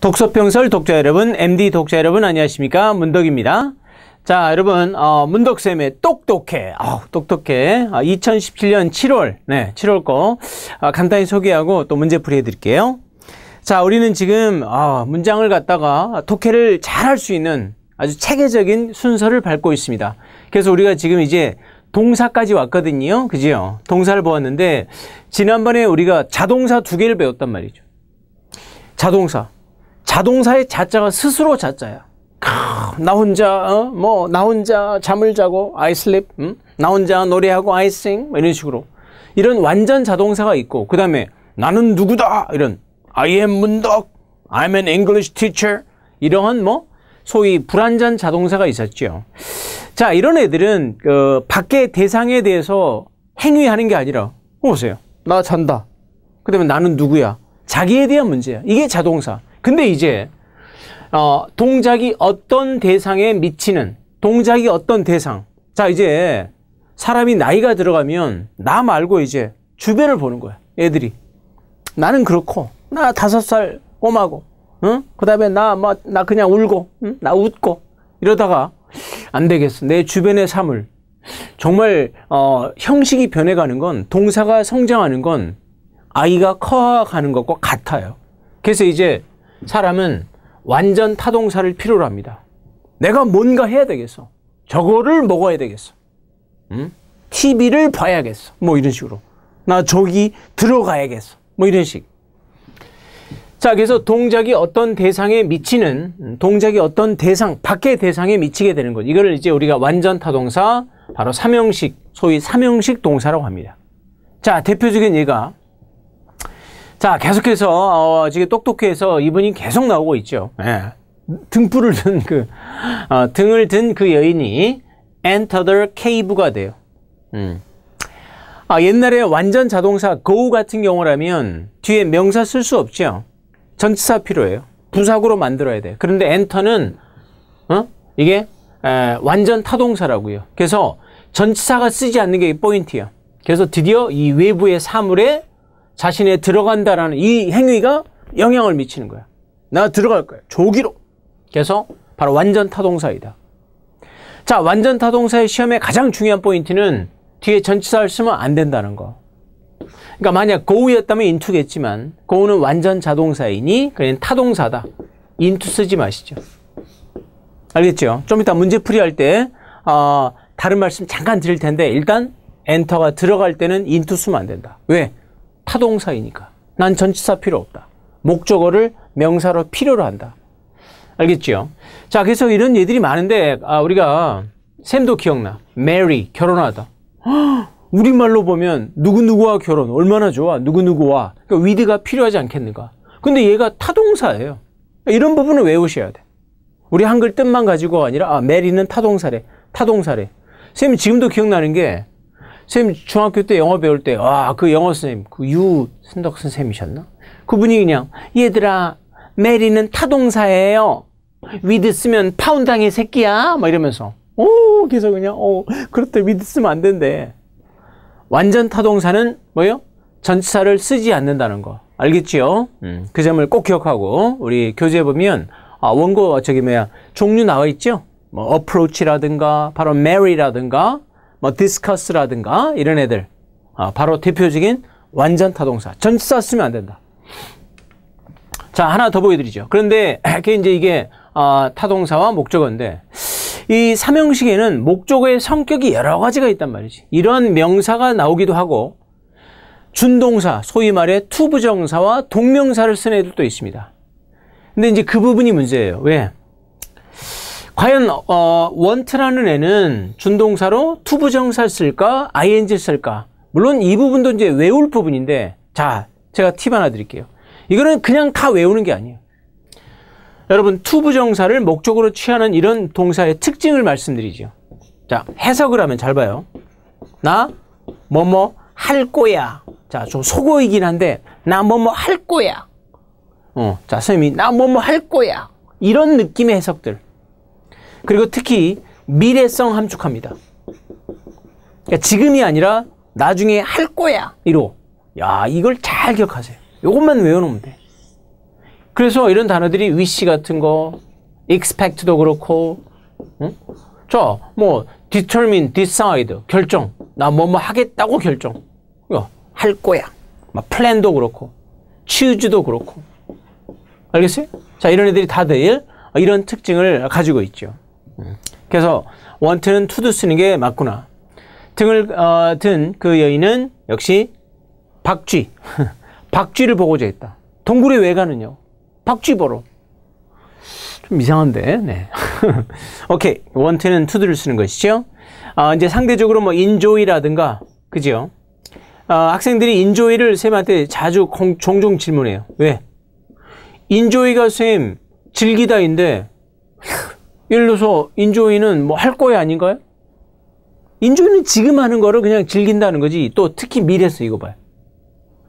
독서평설 독자 여러분, MD 독자 여러분 안녕하십니까? 문덕입니다. 자, 여러분, 어, 문덕쌤의 똑똑해. 아우, 똑똑해. 아, 2017년 7월, 네, 7월 거 아, 간단히 소개하고 또 문제풀이 해드릴게요. 자, 우리는 지금 아, 문장을 갖다가 독해를 잘 할 수 있는 아주 체계적인 순서를 밟고 있습니다. 그래서 우리가 지금 이제 동사까지 왔거든요. 그지요? 동사를 보았는데 지난번에 우리가 자동사 두 개를 배웠단 말이죠. 자동사. 자동사의 자자가 스스로 자자야. 나 혼자 어? 뭐나 혼자 잠을 자고 I sleep 음? 나 혼자 노래하고 I sing 뭐 이런 식으로 이런 완전 자동사가 있고 그 다음에 나는 누구다 이런 I am 문덕 I'm an English teacher 이러한 뭐 소위 불완전 자동사가 있었죠 자 이런 애들은 그 밖의 대상에 대해서 행위하는 게 아니라 어, 보세요 나 잔다 그 다음에 나는 누구야 자기에 대한 문제야 이게 자동사 근데 이제 어, 동작이 어떤 대상에 미치는 동작이 어떤 대상 자 이제 사람이 나이가 들어가면 나 말고 이제 주변을 보는 거야 애들이 나는 그렇고 나 다섯 살 꼬마고 응? 그 다음에 나, 막, 뭐, 나 그냥 울고 응? 나 웃고 이러다가 안 되겠어 내 주변의 사물 정말 어, 형식이 변해가는 건 동사가 성장하는 건 아이가 커가는 것과 같아요 그래서 이제 사람은 완전 타동사를 필요로 합니다. 내가 뭔가 해야 되겠어. 저거를 먹어야 되겠어. 음? TV를 봐야겠어. 뭐 이런 식으로. 나 저기 들어가야겠어. 뭐 이런 식. 자, 그래서 동작이 어떤 대상에 미치는, 동작이 어떤 대상, 밖의 대상에 미치게 되는 것. 이거를 이제 우리가 완전 타동사, 바로 삼형식, 소위 삼형식 동사라고 합니다. 자, 대표적인 예가 자, 계속해서, 어, 지금 똑똑해서 이분이 계속 나오고 있죠. 예. 등불을 든 그, 어, 등을 든 그 여인이 enter the cave가 돼요. 음. 아, 옛날에 완전 자동사 go 같은 경우라면 뒤에 명사 쓸 수 없죠. 전치사 필요해요. 부사구로 만들어야 돼요. 그런데 엔터는 어? 이게 에, 완전 타동사라고요. 그래서 전치사가 쓰지 않는 게 포인트예요. 그래서 드디어 이 외부의 사물에 자신에 들어간다라는 이 행위가 영향을 미치는 거야. 나 들어갈 거야. 조기로. 그래서 바로 완전 타동사이다. 자, 완전 타동사의 시험의 가장 중요한 포인트는 뒤에 전치사를 쓰면 안 된다는 거. 그러니까 만약 go였다면 into겠지만 go는 완전 자동사이니 그냥 타동사다. into 쓰지 마시죠. 알겠죠? 좀 이따 문제 풀이할 때 어, 다른 말씀 잠깐 드릴 텐데 일단 엔터가 들어갈 때는 into 쓰면 안 된다. 왜? 타동사이니까. 난 전치사 필요 없다. 목적어를 명사로 필요로 한다. 알겠지요? 자, 그래서 이런 예들이 많은데 아, 우리가 샘도 기억나. 메리, 결혼하다. 우리말로 보면 누구누구와 결혼 얼마나 좋아. 누구누구와. 그러니까 위드가 필요하지 않겠는가. 근데 얘가 타동사예요. 이런 부분을 외우셔야 돼. 우리 한글 뜻만 가지고 아니라 아, 메리는 타동사래. 타동사래. 선생님 지금도 기억나는 게 선생님 중학교 때 영어 배울 때와그 영어 선생님 그 유순덕 선생님이셨나? 그분이 그냥 얘들아 메리는 타동사예요. 위드 쓰면 파운당의 새끼야 막 이러면서 오 계속 그냥 오, 그렇다 위드 쓰면 안 된대. 완전 타동사는 뭐요? 예 전치사를 쓰지 않는다는 거 알겠지요? 음. 그 점을 꼭 기억하고 우리 교재 보면 아, 원고 저기 뭐야 종류 나와 있죠? 뭐 approach라든가 바로 mary라든가 뭐 디스커스라든가 이런 애들 어, 바로 대표적인 완전 타동사 전치사 쓰면 안 된다. 자 하나 더 보여드리죠. 그런데 이제 게이 이게 어, 타동사와 목적어인데 이 삼형식에는 목적어의 성격이 여러 가지가 있단 말이지. 이런 명사가 나오기도 하고 준동사, 소위 말해 투부정사와 동명사를 쓰는 애들도 있습니다. 근데 이제 그 부분이 문제예요. 왜? 과연 어, 원트라는 애는 준동사로 투부정사 쓸까 ing 쓸까 물론 이 부분도 이제 외울 부분인데 자 제가 팁 하나 드릴게요 이거는 그냥 다 외우는 게 아니에요 여러분 투부정사를 목적으로 취하는 이런 동사의 특징을 말씀드리죠 자 해석을 하면 잘 봐요 나 뭐뭐 할 거야 자좀 속어이긴 한데 나 뭐뭐 할 거야 어자 선생님이 나 뭐뭐 할 거야 이런 느낌의 해석들 그리고 특히 미래성 함축합니다. 그러니까 지금이 아니라 나중에 할 거야. 이로. 야, 이걸 잘 기억하세요. 요것만 외워놓으면 돼. 그래서 이런 단어들이 위시 같은 거, expect도 그렇고, 응? 자, 뭐, determine, decide, 결정. 나 뭐뭐 뭐 하겠다고 결정. 야, 할 거야. 막 플랜도 그렇고, choose도 그렇고. 알겠어요? 자, 이런 애들이 다들 이런 특징을 가지고 있죠. 그래서 원트는 투두 쓰는 게 맞구나. 등을 어, 든그 여인은 역시 박쥐. 박쥐를 보고자 했다. 동굴의 외관은요. 박쥐 보러. 좀 이상한데. 네. 오케이. 원트는 투두를 쓰는 것이죠. 아, 이제 상대적으로 뭐 인조이라든가 그죠? 아, 학생들이 인조이를 쌤한테 자주 공, 종종 질문해요. 왜? 인조이가 쌤 즐기다인데 예를 들어서 인조인은 뭐 할거야 아닌가요? 인조인은 지금 하는 거를 그냥 즐긴다는 거지 또 특히 미래에서 이거 봐요.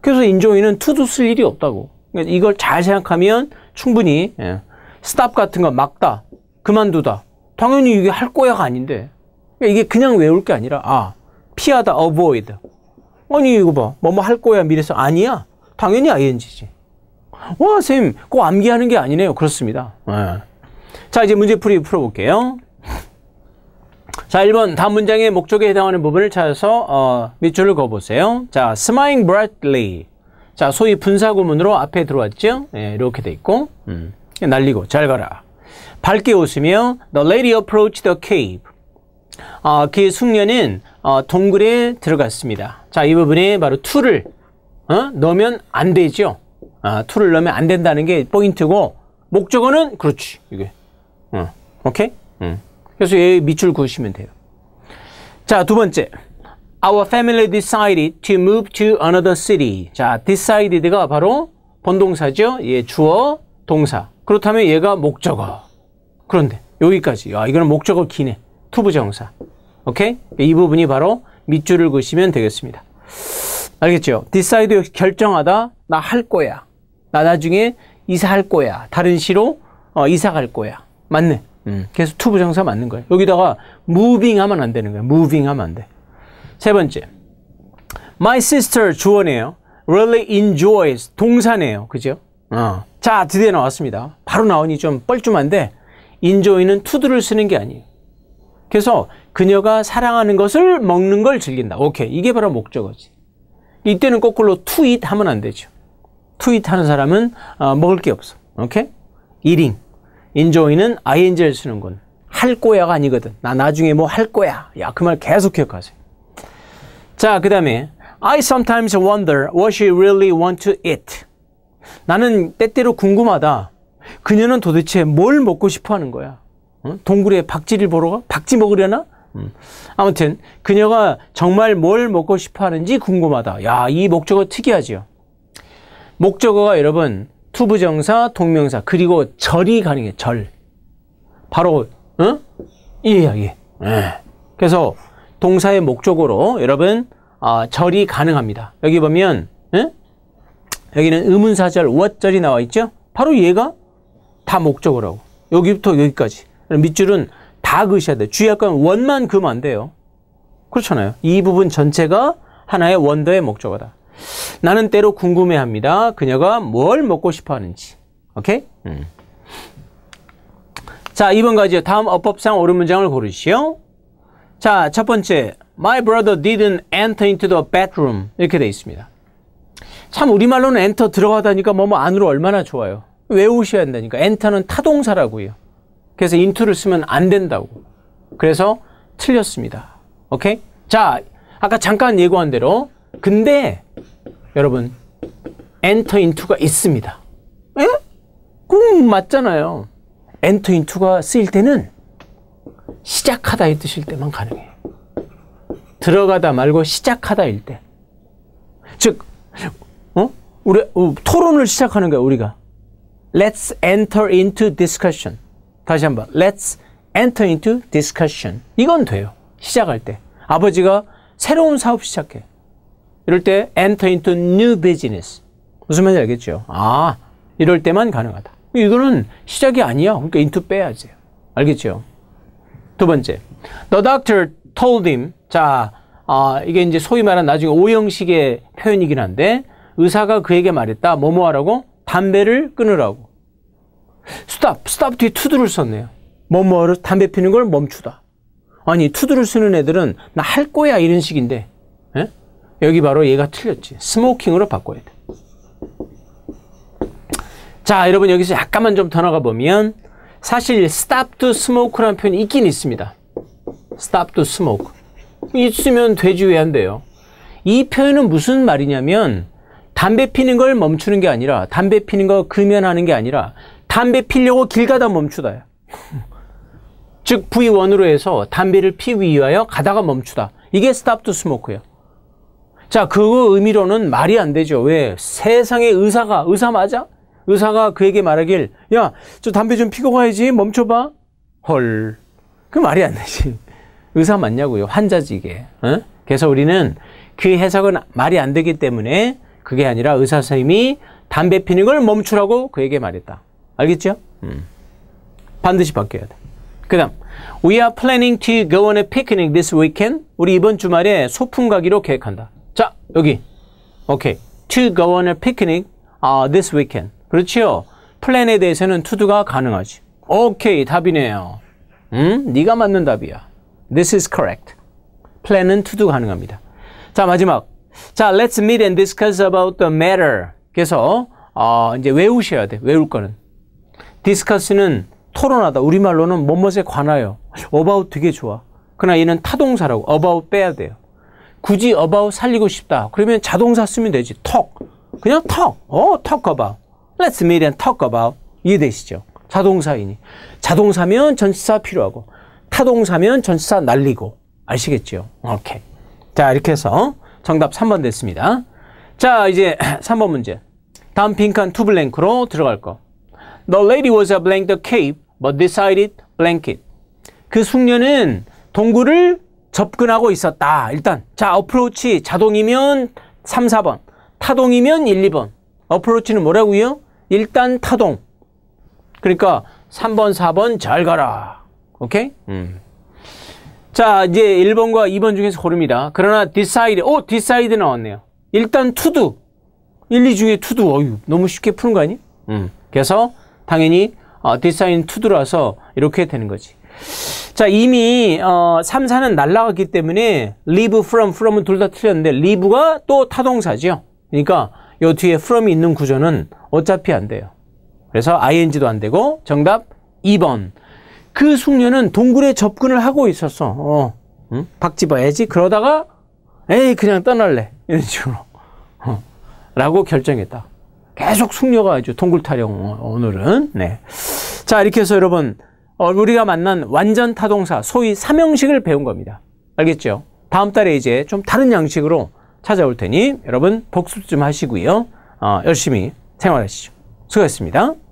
그래서 인조인은 투두쓸 일이 없다고. 그러니까 이걸 잘 생각하면 충분히 예. 스탑 같은 거 막다, 그만두다. 당연히 이게 할 거야가 아닌데 그러니까 이게 그냥 외울 게 아니라 아 피하다, avoid. 아니 이거 봐, 뭐뭐 뭐 할 거야 미래에서 아니야. 당연히 ing지. 와, 쌤, 꼭 암기하는 게 아니네요. 그렇습니다. 예. 자, 이제 문제풀이 풀어볼게요. 자, 1번 다음 문장의 목적에 해당하는 부분을 찾아서 어, 밑줄을 그어보세요. 자, smiling brightly. 자, 소위 분사구문으로 앞에 들어왔죠? 예, 이렇게 돼 있고 음. 날리고 잘 가라. 밝게 웃으며 the lady approached the cave. 어, 그 숙녀는 어, 동굴에 들어갔습니다. 자, 이 부분에 바로 to를 어? 넣으면 안 되죠. 아, 투를 넣으면 안 된다는 게 포인트고 목적어는 그렇지. 이게 어. 오케이? 음. 그래서 얘 밑줄 그으시면 돼요. 자, 두 번째. Our family decided to move to another city. 자, decided가 바로 번동사죠. 얘 주어, 동사. 그렇다면 얘가 목적어. 그런데 여기까지. 야, 아, 이거는 목적어 기네. 투부정사. 오케이? 이 부분이 바로 밑줄을 그으시면 되겠습니다. 알겠죠? decide 역시 결정하다. 나 할 거야. 나 나중에 이사할 거야. 다른 시로 어, 이사 갈 거야. 맞네. 계속 음. to 부정사 맞는 거예요. 여기다가 moving 하면 안 되는 거예요. moving 하면 안 돼. 세 번째. My sister 주어네요. really enjoys 동사네요. 그죠? 어. 자, 드디어 나왔습니다. 바로 나오니 좀 뻘쭘한데 enjoy는 to를 쓰는 게 아니에요. 그래서 그녀가 사랑하는 것을 먹는 걸 즐긴다. 오케이. 이게 바로 목적어지. 이때는 거꾸로 to eat 하면 안 되죠. to eat 하는 사람은 어, 먹을 게 없어. 오케이? eating. 인조이는 ing를 쓰는군. 할 거야가 아니거든. 나 나중에 뭐 할 거야. 야, 그 말 계속 기억하세요. 자, 그 다음에 I sometimes wonder what she really want to eat. 나는 때때로 궁금하다. 그녀는 도대체 뭘 먹고 싶어 하는 거야. 응? 동굴에 박쥐를 보러 가? 박쥐 먹으려나? 응. 아무튼 그녀가 정말 뭘 먹고 싶어 하는지 궁금하다. 야, 이 목적어 특이하지요. 목적어가 여러분 투부정사, 동명사 그리고 절이 가능해 절. 바로 응? 이 이야기. 예. 그래서 동사의 목적으로 여러분 아, 절이 가능합니다. 여기 보면 응? 여기는 의문사절 우절이 나와 있죠. 바로 얘가 다 목적어라고. 여기부터 여기까지. 밑줄은 다 그으셔야 돼요. 주의할 건 원만 그으면 안 돼요. 그렇잖아요. 이 부분 전체가 하나의 원더의 목적어다. 나는 때로 궁금해합니다. 그녀가 뭘 먹고 싶어하는지. 오케이? 음. 자, 2번 가지요. 다음 어법상 옳은 문장을 고르시오. 자, 첫 번째. My brother didn't enter into the bedroom. 이렇게 돼 있습니다. 참 우리말로는 엔터 들어가다니까 뭐 뭐 안으로 얼마나 좋아요. 외우셔야 한다니까. 엔터는 타동사라고요. 그래서 인투를 쓰면 안 된다고. 그래서 틀렸습니다. 오케이? 자, 아까 잠깐 예고한 대로 근데 여러분 엔터 인투가 있습니다. 에? 예? 그 맞잖아요. 엔터 인투가 쓰일 때는 시작하다 이 뜻일 때만 가능해요. 들어가다 말고 시작하다일 때. 즉, 어? 우리 어, 토론을 시작하는 거야, 우리가. Let's enter into discussion. 다시 한번. Let's enter into discussion. 이건 돼요. 시작할 때. 아버지가 새로운 사업 시작해. 이럴 때 enter into new business. 무슨 말인지 알겠죠? 아, 이럴 때만 가능하다. 이거는 시작이 아니야. 그러니까 into 빼야지. 알겠죠? 두 번째. The doctor told him. 자, 아, 이게 이제 소위 말하는 나중에 오형식의 표현이긴 한데 의사가 그에게 말했다. 뭐뭐 하라고? 담배를 끊으라고. stop, stop 뒤에 to를 썼네요. 뭐뭐를 하 담배 피는 걸 멈추다. 아니, 투두를 쓰는 애들은 나 할 거야 이런 식인데 여기 바로 얘가 틀렸지. 스모킹으로 바꿔야 돼. 자, 여러분 여기서 약간만 좀 더 나가보면 사실 stop to smoke라는 표현이 있긴 있습니다. stop to smoke. 있으면 되지 왜 안 돼요? 이 표현은 무슨 말이냐면 담배 피는 걸 멈추는 게 아니라 담배 피는 거 금연하는 게 아니라 담배 피려고 길 가다 멈추다야. 즉 V1으로 해서 담배를 피기 위하여 가다가 멈추다. 이게 stop to smoke예요. 자, 그 의미로는 말이 안 되죠. 왜? 세상에 의사가, 의사 맞아? 의사가 그에게 말하길, 야, 저 담배 좀 피고 가야지. 멈춰봐. 헐. 그 말이 안 되지. 의사 맞냐고요. 환자지게. 어? 그래서 우리는 그 해석은 말이 안 되기 때문에 그게 아니라 의사 선생님이 담배 피는 걸 멈추라고 그에게 말했다. 알겠죠? 음. 반드시 바뀌어야 돼. 그 다음, We are planning to go on a picnic this weekend. 우리 이번 주말에 소풍 가기로 계획한다. 자, 여기. 오케이. To go on a picnic uh, this weekend. 그렇지요? 플랜에 대해서는 to do가 가능하지. 오케이, 답이네요. 음, 네가 맞는 답이야. This is correct. 플랜은 to do 가능합니다. 자, 마지막. 자, let's meet and discuss about the matter. 그래서 어, 이제 외우셔야 돼. 외울 거는. discuss는 토론하다. 우리말로는 뭐뭐에 관하여. about 되게 좋아. 그러나 얘는 타동사라고. about 빼야 돼요. 굳이 어바웃 살리고 싶다. 그러면 자동사 쓰면 되지. 턱. 그냥 턱. 어, 턱 about. Let's meet and talk about. 이해되시죠? 자동사이니. 자동사면 전치사 필요하고 타동사면 전치사 날리고. 아시겠죠? 오케이. 자, 이렇게 해서 정답 3번 됐습니다. 자, 이제 3번 문제. 다음 빈칸 투 블랭크로 들어갈 거. The lady was a blank the cave but decided blanket. 그 숙녀는 동굴을 접근하고 있었다. 일단 자 어프로치 자동이면 3, 4번 타동이면 1, 2번 어프로치는 뭐라고요? 일단 타동 그러니까 3번, 4번 잘 가라. 오케이? 음. 자 이제 1번과 2번 중에서 고릅니다. 그러나 디사이드 오 디사이드 나왔네요. 일단 투두 1, 2 중에 투두 어유 너무 쉽게 푸는 거 아니? 음. 그래서 당연히 어, 디사 e c i d 라서 이렇게 되는 거지. 자, 이미 어, 3사는 날라갔기 때문에 leave from, from은 둘 다 틀렸는데 leave가 또타동사죠 그러니까 요 뒤에 from이 있는 구조는 어차피 안 돼요. 그래서 ing도 안 되고 정답 2번. 그 숙녀는 동굴에 접근을 하고 있었어. 어, 응? 박 집어야지. 그러다가 에이 그냥 떠날래. 이런 식으로. 어, 라고 결정했다. 계속 숙녀가 아주 동굴 타령 오늘은. 네. 자 이렇게 해서 여러분 어, 우리가 만난 완전 타동사, 소위 삼형식을 배운 겁니다. 알겠죠? 다음 달에 이제 좀 다른 양식으로 찾아올 테니 여러분 복습 좀 하시고요. 어, 열심히 생활하시죠. 수고하셨습니다.